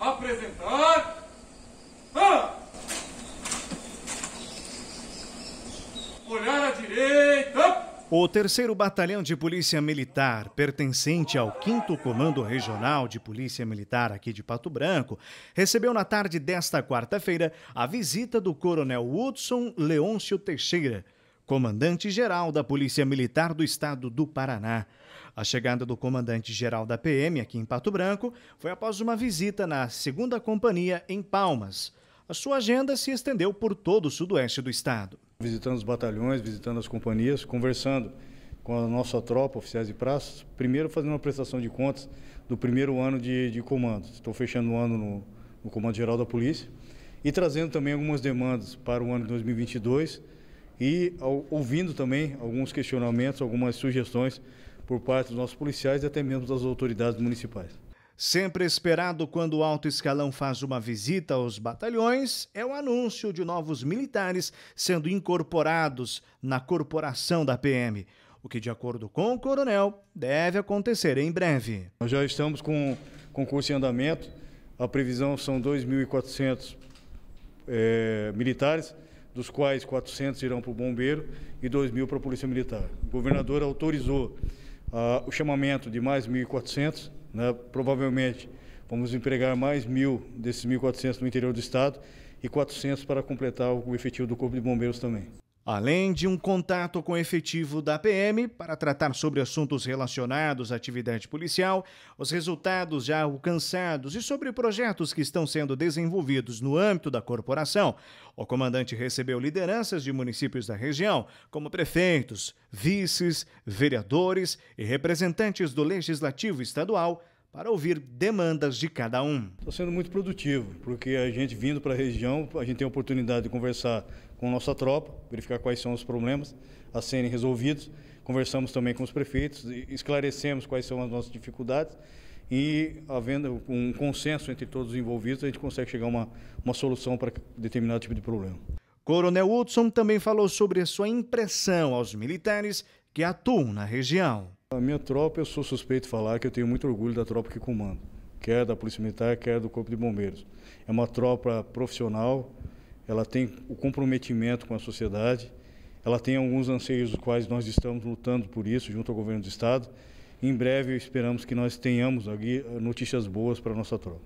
apresentar. Ah! Olhar à direita. O terceiro Batalhão de Polícia Militar, pertencente ao 5 Comando Regional de Polícia Militar aqui de Pato Branco, recebeu na tarde desta quarta-feira a visita do Coronel Woodson Leôncio Teixeira, comandante-geral da Polícia Militar do Estado do Paraná. A chegada do comandante-geral da PM aqui em Pato Branco foi após uma visita na 2 Companhia em Palmas. A sua agenda se estendeu por todo o sudoeste do estado. Visitando os batalhões, visitando as companhias, conversando com a nossa tropa, oficiais de praças, primeiro fazendo uma prestação de contas do primeiro ano de, de comando. Estou fechando o ano no, no Comando Geral da Polícia e trazendo também algumas demandas para o ano de 2022 e ao, ouvindo também alguns questionamentos, algumas sugestões por parte dos nossos policiais e até mesmo das autoridades municipais. Sempre esperado quando o alto escalão faz uma visita aos batalhões é o anúncio de novos militares sendo incorporados na corporação da PM, o que, de acordo com o coronel, deve acontecer em breve. Nós já estamos com concurso em andamento, a previsão são 2.400 é, eh, militares dos quais 400 irão para o Bombeiro e 2 mil para a Polícia Militar. O governador autorizou ah, o chamamento de mais 1.400, né? provavelmente vamos empregar mais mil desses 1.400 no interior do Estado e 400 para completar o efetivo do Corpo de Bombeiros também. Além de um contato com o efetivo da PM para tratar sobre assuntos relacionados à atividade policial, os resultados já alcançados e sobre projetos que estão sendo desenvolvidos no âmbito da corporação, o comandante recebeu lideranças de municípios da região, como prefeitos, vices, vereadores e representantes do Legislativo Estadual para ouvir demandas de cada um. Está sendo muito produtivo, porque a gente vindo para a região, a gente tem a oportunidade de conversar com a nossa tropa, verificar quais são os problemas a serem resolvidos. Conversamos também com os prefeitos, esclarecemos quais são as nossas dificuldades e, havendo um consenso entre todos os envolvidos, a gente consegue chegar a uma, uma solução para determinado tipo de problema. Coronel Hudson também falou sobre a sua impressão aos militares que atuam na região. A minha tropa, eu sou suspeito de falar que eu tenho muito orgulho da tropa que comando, quer é da Polícia Militar, quer é do Corpo de Bombeiros. É uma tropa profissional, ela tem o comprometimento com a sociedade, ela tem alguns anseios dos quais nós estamos lutando por isso junto ao governo do estado. Em breve esperamos que nós tenhamos aqui eh, notícias boas para a nossa tropa.